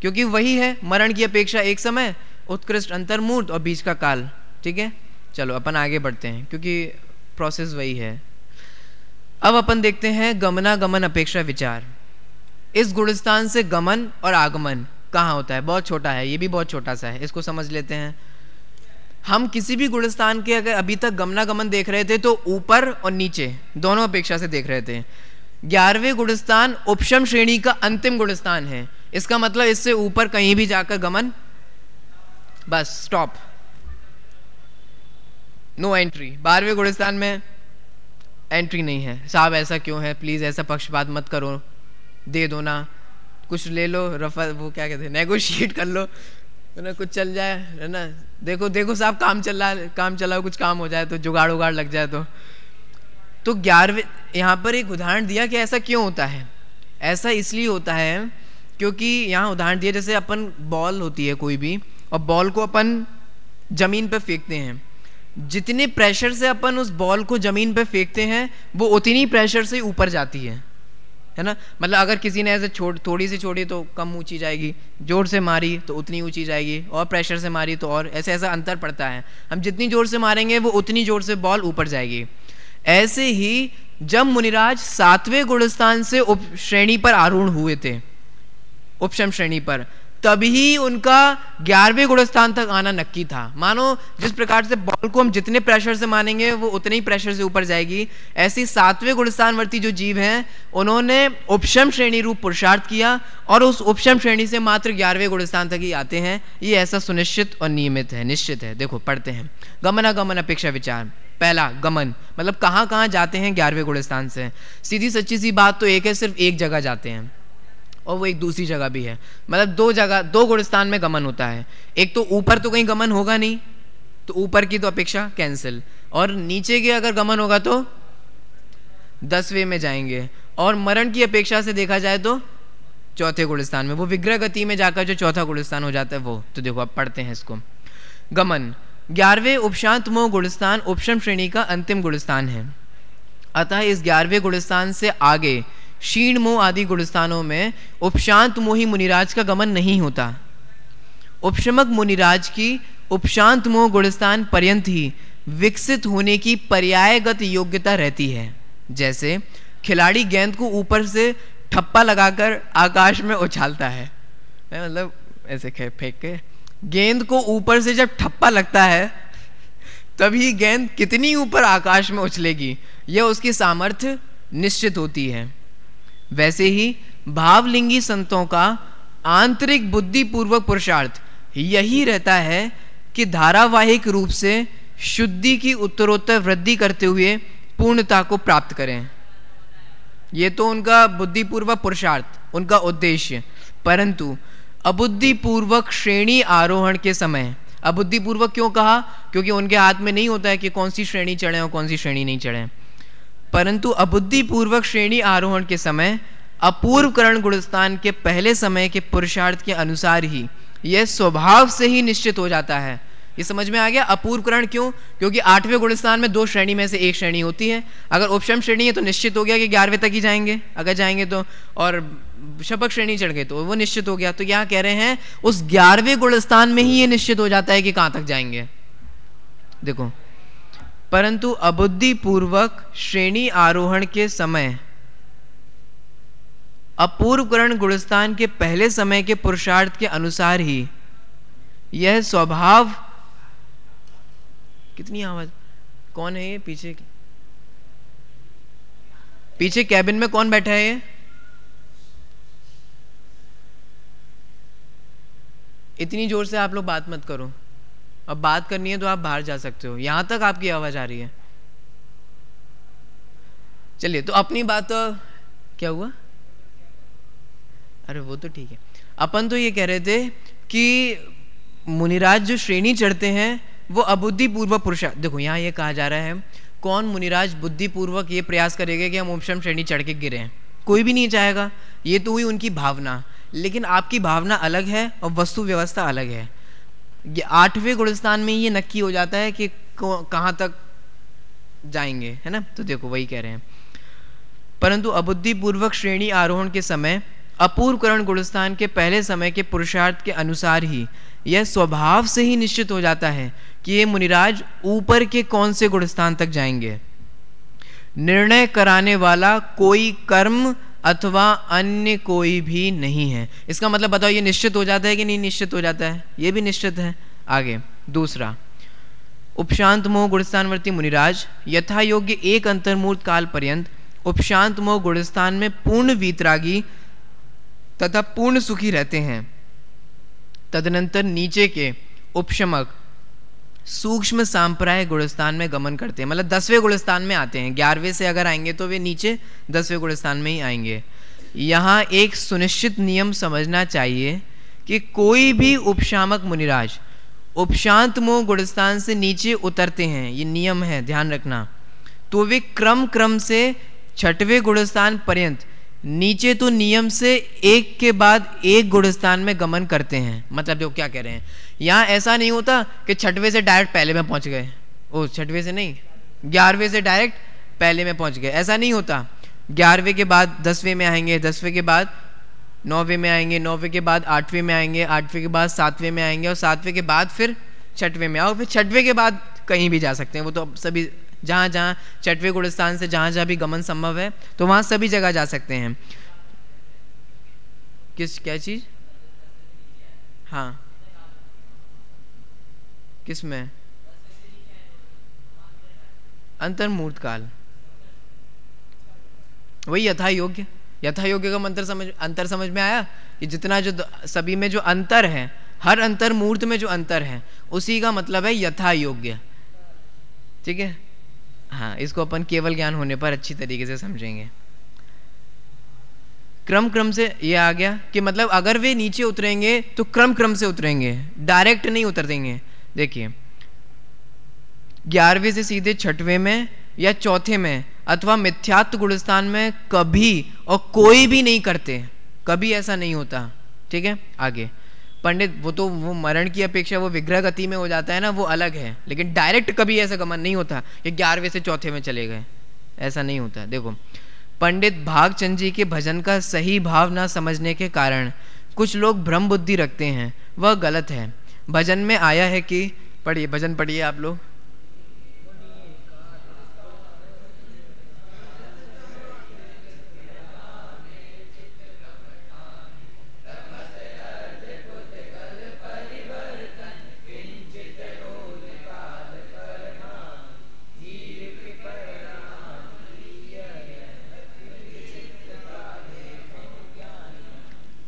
क्योंकि वही है मरण की अपेक्षा एक समय उत्कृष्ट अंतर्मूर्त और बीच का काल ठीक है चलो अपन आगे बढ़ते हैं क्योंकि प्रोसेस वही है अब अपन देखते हैं गमना गमन अपेक्षा विचार इस गुणस्थान से गमन और आगमन कहाँ होता है बहुत छोटा है ये भी बहुत छोटा सा है इसको समझ लेते हैं हम किसी भी गुणस्थान के अगर अभी तक गमना गमन देख रहे थे तो ऊपर और नीचे दोनों अपेक्षा से देख रहे थे ग्यारहवें गुणस्थान उपशम श्रेणी का अंतिम गुणस्थान है इसका मतलब इससे ऊपर कहीं भी जाकर गमन बस स्टॉप नो एंट्री बारहवें गुणस्थान में एंट्री नहीं है साहब ऐसा क्यों है प्लीज़ ऐसा पक्षपात मत करो दे दो ना कुछ ले लो रफा वो क्या कहते हैं नेगोशिएट कर लो तो ना कुछ चल जाए है ना देखो देखो साहब काम चल रहा है काम चला कुछ काम हो जाए तो जुगाड़ उगाड़ लग जाए तो तो ग्यारहवें यहाँ पर एक उदाहरण दिया कि ऐसा क्यों होता है ऐसा इसलिए होता है क्योंकि यहाँ उदाहरण दिया जैसे अपन बॉल होती है कोई भी और बॉल को अपन ज़मीन पर फेंकते हैं जितने प्रेशर से अपन उस बॉल को ज़मीन पर फेंकते हैं वो उतनी प्रेशर से ऊपर जाती है है ना मतलब अगर किसी ने ऐसे छोड़ थोड़ी सी छोड़ी तो कम ऊंची जाएगी जोर से मारी तो उतनी ऊंची जाएगी और प्रेशर से मारी तो और ऐसे ऐसा अंतर पड़ता है हम जितनी जोर से मारेंगे वो उतनी जोर से बॉल ऊपर जाएगी ऐसे ही जब मुनिराज सातवें गुणस्थान से उप श्रेणी पर आरूढ़ हुए थे उपशम श्रेणी पर तभी उनका ग्यारहवें गुणस्थान तक आना नक्की था मानो जिस प्रकार से बॉल को हम जितने प्रेशर से मानेंगे वो उतने ही प्रेशर से ऊपर जाएगी ऐसी सातवें गुणस्थान वर्ती जो जीव हैं उन्होंने उपशम श्रेणी रूप पुरुषार्थ किया और उस उपशम श्रेणी से मात्र ग्यारहवें गुणस्थान तक ही आते हैं ये ऐसा सुनिश्चित और नियमित है निश्चित है देखो पढ़ते हैं गमनागमन अपेक्षा विचार पहला गमन मतलब कहाँ कहाँ जाते हैं ग्यारहवें गुणस्थान से सीधी सच्ची सी बात तो एक है सिर्फ एक जगह जाते हैं और वो एक दूसरी जगह भी है मतलब दो जगह दो गुणस्थान में गमन होता है एक तो ऊपर तो कहीं गमन होगा नहीं तो ऊपर की तो अपेक्षा कैंसिल और नीचे के अगर गमन होगा तो दसवें में जाएंगे और मरण की अपेक्षा से देखा जाए तो चौथे गुणस्थान में वो विग्रह गति में जाकर जो चौथा गुणस्थान हो जाता है वो तो देखो आप पढ़ते हैं इसको गमन ग्यारहवें उपशांत मोह गुणस्थान उपशम श्रेणी का अंतिम गुणस्थान है अतः इस ग्यारहवें गुणस्थान से आगे क्षीण मोह आदि गुणस्थानों में उपशांत मोही मुनिराज का गमन नहीं होता उपशमक मुनिराज की उपशांत मोह गुणस्थान पर्यंत ही विकसित होने की पर्यायगत योग्यता रहती है जैसे खिलाड़ी गेंद को ऊपर से ठप्पा लगाकर आकाश में उछालता है मतलब ऐसे फेंक के गेंद को ऊपर से जब ठप्पा लगता है तभी गेंद कितनी ऊपर आकाश में उछलेगी यह उसकी सामर्थ्य निश्चित होती है वैसे ही भावलिंगी संतों का आंतरिक बुद्धिपूर्वक पुरुषार्थ यही रहता है कि धारावाहिक रूप से शुद्धि की उत्तरोत्तर वृद्धि करते हुए पूर्णता को प्राप्त करें ये तो उनका बुद्धिपूर्वक पुरुषार्थ उनका उद्देश्य परंतु अबुद्धिपूर्वक श्रेणी आरोहण के समय अबुद्धिपूर्वक क्यों कहा क्योंकि उनके हाथ में नहीं होता है कि कौन सी श्रेणी चढ़े और कौन सी श्रेणी नहीं चढ़े परंतु अबुद्धि पूर्वक श्रेणी आरोहण के समय अपूर्व करण गुणस्थान के पहले समय के पुरुषार्थ के अनुसार ही यह स्वभाव से ही निश्चित हो जाता है ये समझ में आ गया अपूर्व करण क्यों क्योंकि आठवें गुणस्थान में दो श्रेणी में से एक श्रेणी होती है अगर उपशम श्रेणी है तो निश्चित हो गया कि ग्यारहवें तक ही जाएंगे अगर जाएंगे तो और शपक श्रेणी चढ़ गए तो वो निश्चित हो गया तो यहां कह रहे हैं उस ग्यारहवें गुणस्थान में ही ये निश्चित हो जाता है कि कहां तक जाएंगे देखो परंतु अबुद्धि पूर्वक श्रेणी आरोहण के समय अपूर्व करण गुणस्थान के पहले समय के पुरुषार्थ के अनुसार ही यह स्वभाव कितनी आवाज कौन है ये पीछे पीछे कैबिन में कौन बैठा है ये इतनी जोर से आप लोग बात मत करो अब बात करनी है तो आप बाहर जा सकते हो यहां तक आपकी आवाज़ आ रही है चलिए तो अपनी बात तो क्या हुआ अरे वो तो ठीक है अपन तो ये कह रहे थे कि मुनिराज जो श्रेणी चढ़ते हैं वो अबुद्धिपूर्वक पुरुष देखो यहाँ ये कहा जा रहा है कौन मुनिराज बुद्धिपूर्वक ये प्रयास करेगा कि हम उपशम श्रेणी चढ़ के गिरे कोई भी नहीं चाहेगा ये तो हुई उनकी भावना लेकिन आपकी भावना अलग है और वस्तु व्यवस्था अलग है आठवें गुलिस्तान में ये नक्की हो जाता है कि कहाँ तक जाएंगे है ना तो देखो वही कह रहे हैं परंतु अबुद्धिपूर्वक श्रेणी आरोहण के समय अपूर्वकरण गुणस्थान के पहले समय के पुरुषार्थ के अनुसार ही यह स्वभाव से ही निश्चित हो जाता है कि ये मुनिराज ऊपर के कौन से गुणस्थान तक जाएंगे निर्णय कराने वाला कोई कर्म अथवा अन्य कोई भी नहीं है इसका मतलब बताओ ये निश्चित हो जाता है कि नहीं निश्चित हो जाता है ये भी निश्चित है आगे दूसरा उपशांत मोह गुड़स्थानवर्ती मुनिराज यथा योग्य एक अंतर्मूर्त काल पर्यंत उपशांत मोह गुणस्थान में पूर्ण वीतरागी तथा पूर्ण सुखी रहते हैं तदनंतर नीचे के उपशमक सूक्ष्म सांप्राय गुणस्थान में गमन करते हैं मतलब दसवें गुणस्थान में आते हैं ग्यारहवें से अगर आएंगे तो वे नीचे दसवें गुणस्थान में ही आएंगे यहाँ एक सुनिश्चित नियम समझना चाहिए कि कोई भी उपशामक मुनिराज उपशांत मोह गुणस्थान से नीचे उतरते हैं ये नियम है ध्यान रखना तो वे क्रम क्रम से छठवें गुणस्थान पर्यंत नीचे तो नियम से एक के बाद एक गुड़स्थान में गमन करते हैं मतलब जो क्या कह रहे हैं यहाँ ऐसा नहीं होता कि छठवे से डायरेक्ट पहले में पहुंच गए ओ छठवे से नहीं ग्यारहवें से डायरेक्ट पहले में पहुंच गए ऐसा नहीं होता ग्यारहवें के बाद दसवें में आएंगे दसवें के बाद नौवें में आएंगे नौवें के बाद आठवें में आएंगे आठवें के बाद सातवें में आएंगे और सातवें के बाद फिर छठवें में आओ फिर छठवें के बाद कहीं भी जा सकते हैं वो तो सभी जहाँ जहाँ चटवे गुड़स्थान से जहाँ जहाँ भी गमन संभव है तो वहाँ सभी जगह जा सकते हैं किस क्या चीज़ हाँ किस में अंतर्मूर्त काल वही यथा योग्य यथा योग्य का मंत्र समझ अंतर समझ में आया कि जितना जो सभी में जो अंतर है हर अंतर मूर्त में जो अंतर है उसी का मतलब है यथा योग्य ठीक है हाँ इसको अपन केवल ज्ञान होने पर अच्छी तरीके से समझेंगे क्रम क्रम से ये आ गया कि मतलब अगर वे नीचे उतरेंगे तो क्रम क्रम से उतरेंगे डायरेक्ट नहीं उतर देंगे देखिए ग्यारहवें से सीधे छठवें में या चौथे में अथवा मिथ्यात्व गुणस्थान में कभी और कोई भी नहीं करते कभी ऐसा नहीं होता ठीक है आगे पंडित वो तो वो मरण की अपेक्षा वो विग्रह गति में हो जाता है ना वो अलग है लेकिन डायरेक्ट कभी ऐसा गमन नहीं होता कि ग्यारहवें से चौथे में चले गए ऐसा नहीं होता देखो पंडित भागचंद जी के भजन का सही भाव ना समझने के कारण कुछ लोग भ्रम बुद्धि रखते हैं वह गलत है भजन में आया है कि पढ़िए भजन पढ़िए आप लोग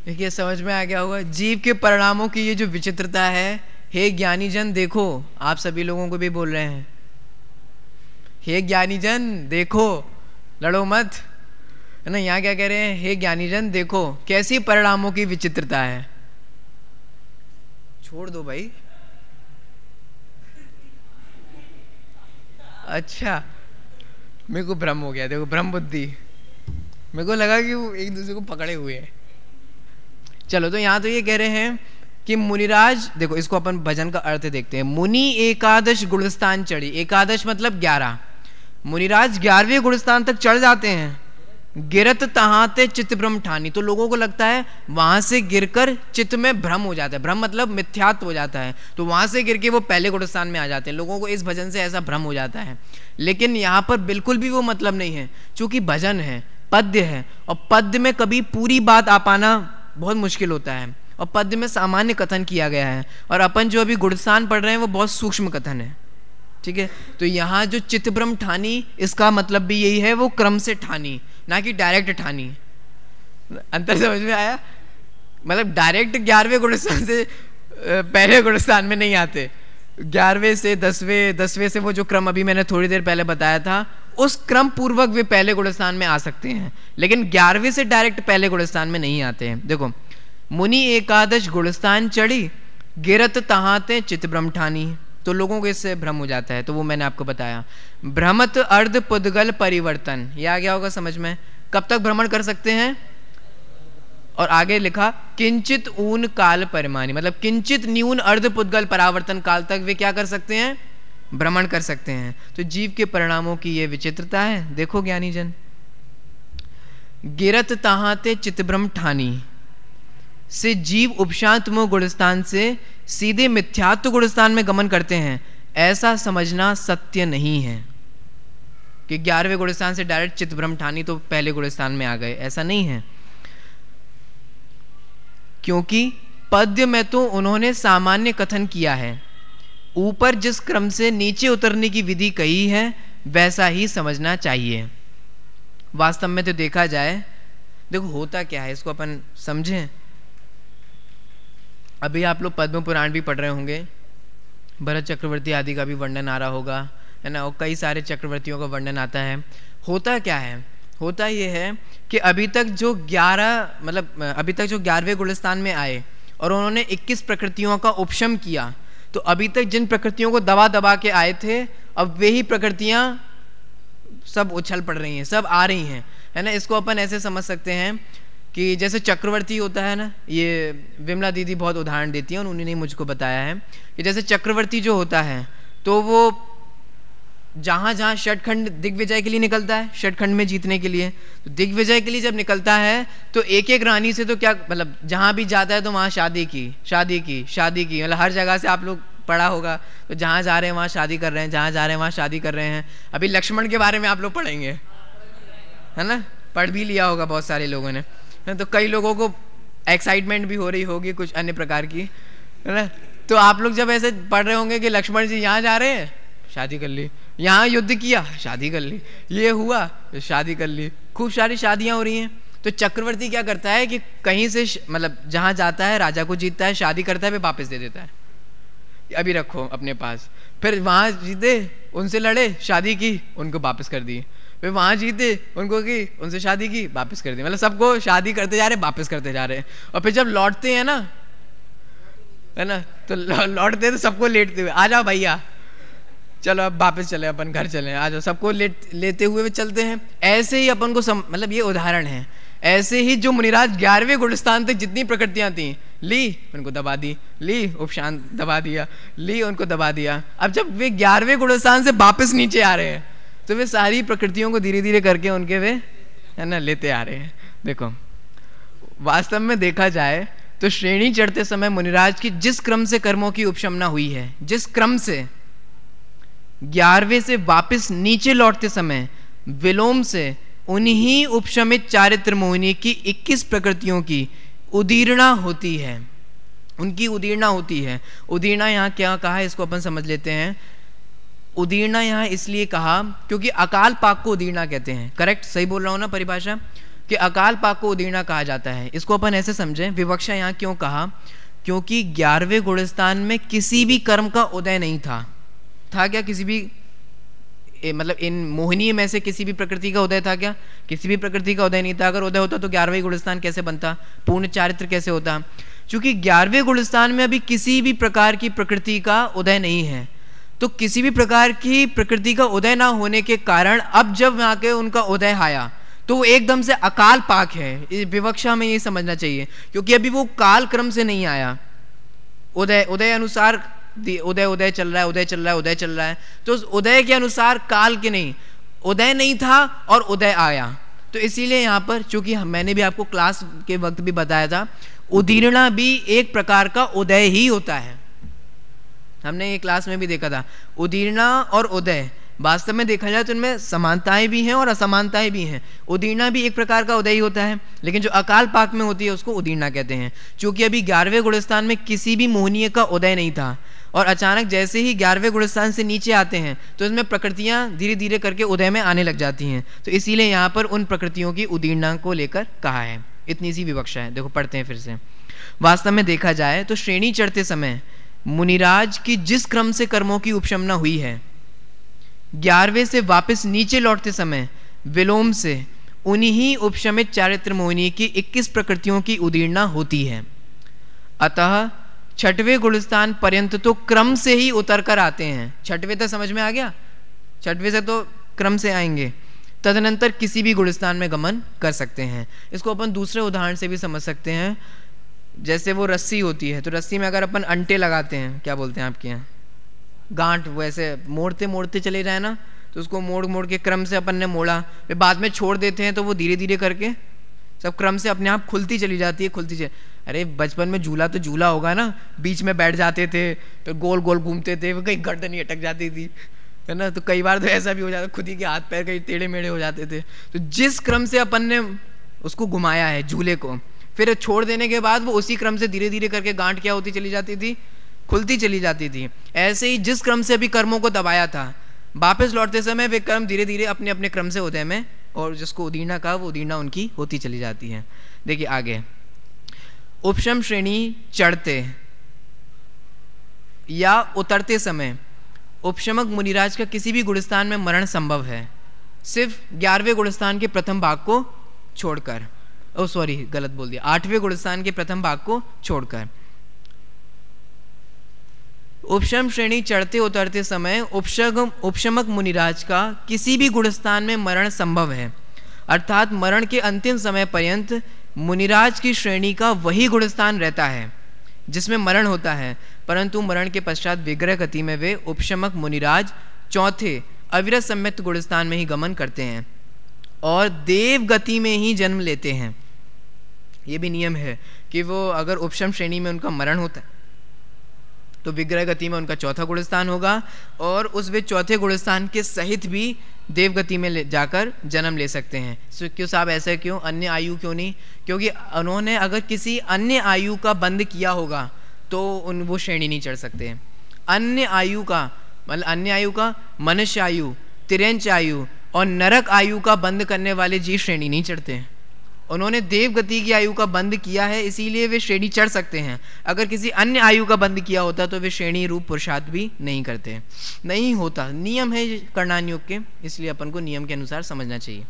देखिए समझ में आ गया होगा जीव के परिणामों की ये जो विचित्रता है हे ज्ञानी जन देखो आप सभी लोगों को भी बोल रहे हैं हे ज्ञानी जन देखो लड़ो मत है ना यहाँ क्या कह रहे हैं हे ज्ञानी जन देखो कैसी परिणामों की विचित्रता है छोड़ दो भाई अच्छा मेरे को भ्रम हो गया देखो भ्रम बुद्धि मेरे को लगा कि वो एक दूसरे को पकड़े हुए हैं चलो तो यहाँ तो ये कह रहे हैं कि मुनिराज देखो इसको अपन भजन का अर्थ देखते हैं मुनि एकादश गुणस्थान चढ़ी एकादश मतलब ग्यारह मुनिराज ग्यारहवें गुणस्थान तक चढ़ जाते हैं गिरत तहाते चित्त भ्रम ठानी तो लोगों को लगता है वहां से गिरकर चित्त में भ्रम हो जाता है भ्रम मतलब मिथ्यात्व हो जाता है तो वहां से गिर के वो पहले गुणस्थान में आ जाते हैं लोगों को इस भजन से ऐसा भ्रम हो जाता है लेकिन यहाँ पर बिल्कुल भी वो मतलब नहीं है क्योंकि भजन है पद्य है और पद्य में कभी पूरी बात आ पाना बहुत मुश्किल होता है और पद्य में सामान्य कथन किया गया है और अपन जो अभी गुड़सान पढ़ रहे हैं वो बहुत सूक्ष्म कथन है ठीक है तो यहाँ जो चित्तभ्रम ठानी इसका मतलब भी यही है वो क्रम से ठानी ना कि डायरेक्ट ठानी अंतर समझ में आया मतलब डायरेक्ट ग्यारहवें गुणस्थान से पहले गुणस्थान में नहीं आते ग्यारहवें से दसवें दसवें से वो जो क्रम अभी मैंने थोड़ी देर पहले बताया था उस क्रम पूर्वक वे पहले गुड़स्तान में आ सकते हैं लेकिन ग्यारहवें से डायरेक्ट पहले गुड़स्तान में नहीं आते हैं देखो मुनि एकादश गुड़स्तान चढ़ी गिरत तहाते चित ब्रह्मठानी तो लोगों को इससे भ्रम हो जाता है तो वो मैंने आपको बताया भ्रमत अर्ध पुदगल परिवर्तन यह आ गया होगा समझ में कब तक भ्रमण कर सकते हैं और आगे लिखा किंचित ऊन काल परिमाणी मतलब किंचित न्यून अर्ध पुद्गल परावर्तन काल तक वे क्या कर सकते हैं भ्रमण कर सकते हैं तो जीव के परिणामों की यह विचित्रता है देखो ज्ञानी जन गिरत तहाते चितभ्रम ठानी से जीव उपशांत मोह गुणस्थान से सीधे मिथ्यात्व गुणस्थान में गमन करते हैं ऐसा समझना सत्य नहीं है कि ग्यारहवें गुणस्थान से डायरेक्ट चितभ्रम ठानी तो पहले गुणस्थान में आ गए ऐसा नहीं है क्योंकि पद्य में तो उन्होंने सामान्य कथन किया है ऊपर जिस क्रम से नीचे उतरने की विधि कही है वैसा ही समझना चाहिए वास्तव में तो देखा जाए देखो होता क्या है इसको अपन समझें अभी आप लोग पद्म पुराण भी पढ़ रहे होंगे भरत चक्रवर्ती आदि का भी वर्णन आ रहा होगा है ना और कई सारे चक्रवर्तियों का वर्णन आता है होता क्या है होता ये है कि अभी तक जो 11 मतलब अभी तक जो ग्यारहवें गुलिस्तान में आए और उन्होंने 21 प्रकृतियों का उपशम किया तो अभी तक जिन प्रकृतियों को दबा दबा के आए थे अब वही ही प्रकृतियाँ सब उछल पड़ रही हैं सब आ रही हैं है ना इसको अपन ऐसे समझ सकते हैं कि जैसे चक्रवर्ती होता है ना ये विमला दीदी बहुत उदाहरण देती हैं उन्होंने मुझको बताया है कि जैसे चक्रवर्ती जो होता है तो वो जहां जहाँ षटखंड दिग्विजय के लिए निकलता है षटखंड में जीतने के लिए तो दिग्विजय के लिए जब निकलता है तो एक एक रानी से तो क्या मतलब जहां भी जाता है तो वहां शादी की शादी की शादी की मतलब हर जगह से आप लोग पढ़ा होगा तो जहां जा रहे हैं वहां शादी कर रहे हैं जहां जा रहे हैं वहां शादी कर रहे हैं अभी लक्ष्मण के बारे में आप लोग पढ़ेंगे है ना पढ़ भी लिया होगा बहुत सारे लोगों ने है तो कई लोगों को एक्साइटमेंट भी हो रही होगी कुछ अन्य प्रकार की है ना तो आप लोग जब ऐसे पढ़ रहे होंगे कि लक्ष्मण जी यहाँ जा रहे हैं शादी कर ली यहाँ युद्ध किया शादी कर ली ये हुआ शादी कर ली खूब सारी शादियाँ हो रही हैं तो चक्रवर्ती क्या करता है कि कहीं से मतलब जहाँ जाता है राजा को जीतता है शादी करता है फिर वापस दे देता है अभी रखो अपने पास फिर वहाँ जीते उनसे लड़े शादी की उनको वापस कर दी फिर वहाँ जीते उनको की उनसे शादी की वापस कर दी मतलब सबको शादी करते जा रहे वापस करते जा रहे और फिर जब लौटते हैं ना है ना तो लौटते तो सबको लेटते हुए आ जाओ भैया चलो अब वापस चले अपन घर चले आ जाओ सबको ले, लेते हुए चलते हैं ऐसे ही अपन को सम, मतलब ये उदाहरण है ऐसे ही जो मुनिराज ग्यारहवें गुणस्थान तक जितनी प्रकृतियाँ थी ली उनको दबा दी ली उपशांत दबा दिया ली उनको दबा दिया अब जब वे ग्यारहवें गुणस्थान से वापस नीचे आ रहे हैं तो वे सारी प्रकृतियों को धीरे धीरे करके उनके वे है ना लेते आ रहे हैं देखो वास्तव में देखा जाए तो श्रेणी चढ़ते समय मुनिराज की जिस क्रम से कर्मों की उपशमना हुई है जिस क्रम से ग्यारहवें से वापस नीचे लौटते समय विलोम से उन्हीं उपशमित चारित्र मोहिनी की 21 प्रकृतियों की उदीर्णा होती है उनकी उदीर्णा होती है उदीर्णा यहाँ क्या कहा है इसको अपन समझ लेते हैं उदीर्णा यहाँ इसलिए कहा क्योंकि अकाल पाक को उदीर्णा कहते हैं करेक्ट सही बोल रहा हूँ ना परिभाषा कि अकाल पाक को उदीर्णा कहा जाता है इसको अपन ऐसे समझें विवक्षा यहाँ क्यों कहा क्योंकि ग्यारहवें गुणस्थान में किसी भी कर्म का उदय नहीं था था क्या किसी भी ए, मतलब इन मोहिनी में से किसी भी प्रकृति का उदय था क्या किसी भी प्रकृति का उदय नहीं था अगर उदय होता तो ग्यारहवें गुणस्थान कैसे बनता पूर्ण चारित्र कैसे होता क्योंकि ग्यारहवें गुणस्थान में अभी किसी भी प्रकार की प्रकृति का उदय नहीं है तो किसी भी प्रकार की प्रकृति का उदय ना होने के कारण अब जब वहां के उनका उदय आया तो वो एकदम से अकाल पाक है विवक्षा में ये समझना चाहिए क्योंकि अभी वो काल क्रम से नहीं आया उदय उदय अनुसार उदय उदय चल रहा है उदय चल रहा है उदय चल रहा है तो उस उदय के अनुसार काल के नहीं उदय नहीं था और उदय आया तो इसीलिए यहाँ पर चूंकि मैंने भी आपको क्लास के वक्त भी बताया था उदीर्णा भी एक प्रकार का उदय ही होता है हमने ये क्लास में भी देखा था उदीर्णा और उदय वास्तव में देखा जाए तो उनमें समानताएं भी हैं और असमानताएं भी हैं उदीर्णा भी एक प्रकार का उदय होता है लेकिन जो अकाल पाक में होती है उसको उदीर्णा कहते हैं चूंकि अभी ग्यारहवें गुणस्थान में किसी भी मोहनीय का उदय नहीं था और अचानक जैसे ही ग्यारहवें गुणस्थान से नीचे आते हैं तो इसमें प्रकृतियाँ धीरे धीरे करके उदय में आने लग जाती हैं तो इसीलिए यहाँ पर उन प्रकृतियों की उदीर्णा को लेकर कहा है इतनी सी विवक्षा है देखो पढ़ते हैं फिर से वास्तव में देखा जाए तो श्रेणी चढ़ते समय मुनिराज की जिस क्रम से कर्मों की उपशमना हुई है ग्यारहवें से वापस नीचे लौटते समय विलोम से उन्हीं उपशमित चारित्र मोहिनी की 21 प्रकृतियों की उदीर्णा होती है अतः छठवें गुलिस्तान पर्यंत तो क्रम से ही उतर कर आते हैं छठवें तो समझ में आ गया छठवें से तो क्रम से आएंगे तदनंतर किसी भी गुलिस्तान में गमन कर सकते हैं इसको अपन दूसरे उदाहरण से भी समझ सकते हैं जैसे वो रस्सी होती है तो रस्सी में अगर अपन अंटे लगाते हैं क्या बोलते हैं आपके यहाँ गांठ वैसे मोड़ते मोड़ते चले जाए ना तो उसको मोड़ मोड़ के क्रम से अपन ने मोड़ा फिर बाद में छोड़ देते हैं तो वो धीरे धीरे करके सब क्रम से अपने आप खुलती चली जाती है खुलती चली अरे बचपन में झूला तो झूला होगा ना बीच में बैठ जाते थे फिर तो गोल गोल घूमते थे फिर कहीं गर्दन ही अटक जाती थी है ना तो कई बार तो ऐसा भी हो जाता खुद ही के हाथ पैर कहीं टेढ़े मेढ़े हो जाते थे तो जिस क्रम से अपन ने उसको घुमाया है झूले को फिर छोड़ देने के बाद वो उसी क्रम से धीरे धीरे करके गांठ क्या होती चली जाती थी खुलती चली जाती थी ऐसे ही जिस क्रम से अभी कर्मों को दबाया था वापस लौटते समय वे कर्म धीरे धीरे अपने अपने क्रम से होते में और जिसको उदीर्णा कहा वो उदीर्णा उनकी होती चली जाती है देखिए आगे उपशम श्रेणी चढ़ते या उतरते समय उपशमक मुनिराज का किसी भी गुणस्थान में मरण संभव है सिर्फ ग्यारहवें गुणस्थान के प्रथम भाग को छोड़कर ओ सॉरी गलत बोल दिया आठवें गुणस्थान के प्रथम भाग को छोड़कर उपशम श्रेणी चढ़ते उतरते समय उपशम उपशमक मुनिराज का किसी भी गुणस्थान में मरण संभव है अर्थात मरण के अंतिम समय पर्यंत मुनिराज की श्रेणी का वही गुणस्थान रहता है जिसमें मरण होता है परंतु मरण के पश्चात विग्रह गति में वे उपशमक मुनिराज चौथे अविरत सम्मित गुणस्थान में ही गमन करते हैं और देव गति में ही जन्म लेते हैं ये भी नियम है कि वो अगर उपशम श्रेणी में उनका मरण होता है तो विग्रह गति में उनका चौथा गुणस्थान होगा और उस वे चौथे गुणस्थान के सहित भी देवगति में ले जाकर जन्म ले सकते हैं सो क्यों साहब ऐसा क्यों अन्य आयु क्यों नहीं क्योंकि उन्होंने अगर किसी अन्य आयु का बंद किया होगा तो उन वो श्रेणी नहीं चढ़ सकते हैं अन्य आयु का मतलब अन्य आयु का मनुष्य आयु तिरंच आयु और नरक आयु का बंद करने वाले जीव श्रेणी नहीं चढ़ते हैं उन्होंने देवगति की आयु का बंद किया है इसीलिए वे श्रेणी चढ़ सकते हैं अगर किसी अन्य आयु का बंद किया होता तो वे श्रेणी रूप पुरुषार्थ भी नहीं करते नहीं होता नियम है करणान योग के इसलिए अपन को नियम के अनुसार समझना चाहिए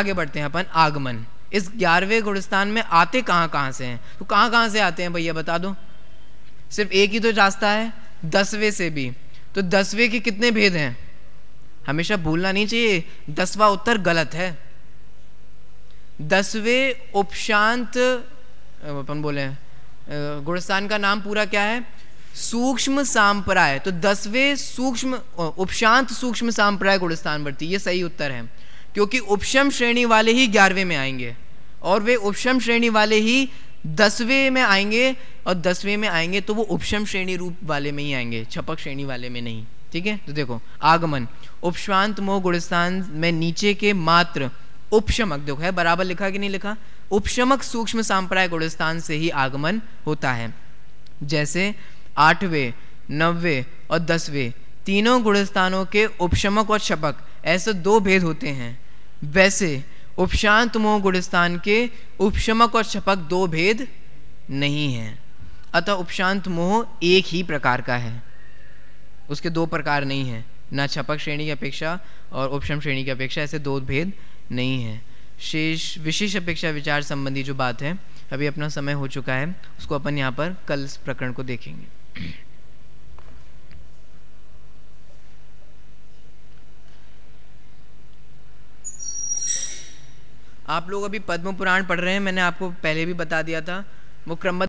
आगे बढ़ते हैं अपन आगमन इस ग्यारहवें गुणस्थान में आते कहाँ कहाँ से हैं तो कहाँ कहाँ से आते हैं भैया बता दो सिर्फ एक ही तो रास्ता है दसवें से भी तो दसवें के कितने भेद हैं हमेशा भूलना नहीं चाहिए दसवा उत्तर गलत है दसवें उपशांत अपन बोले गुणस्थान का नाम पूरा क्या है सूक्ष्म सांप्राय तो दसवें सूक्ष्म उपशांत सूक्ष्म सांप्राय गुणस्थान बढ़ती ये सही उत्तर है क्योंकि उपशम श्रेणी वाले ही ग्यारहवें में आएंगे और वे उपशम श्रेणी वाले ही दसवें में आएंगे और दसवें में आएंगे तो वो उपशम श्रेणी रूप वाले में ही आएंगे छपक श्रेणी वाले में नहीं ठीक है तो देखो आगमन उपशांत मोह गुणस्थान में नीचे के मात्र उपशमक देखो है बराबर लिखा कि नहीं लिखा उपशमक सूक्ष्म सांप्रदायिक गुणस्थान से ही आगमन होता है जैसे आठवें नवे और दसवें तीनों गुणस्थानों के उपशमक और शपक ऐसे दो भेद होते हैं वैसे उपशांत मोह गुणस्थान के उपशमक और शपक दो भेद नहीं हैं अतः उपशांत मोह एक ही प्रकार का है उसके दो प्रकार नहीं हैं ना छपक श्रेणी की अपेक्षा और उपशम श्रेणी की अपेक्षा ऐसे दो भेद नहीं है शेष विशेष अपेक्षा विचार संबंधी जो बात है अभी अपना समय हो चुका है उसको अपन यहाँ पर कल इस प्रकरण को देखेंगे आप लोग अभी पद्म पुराण पढ़ रहे हैं मैंने आपको पहले भी बता दिया था वो क्रमबद्ध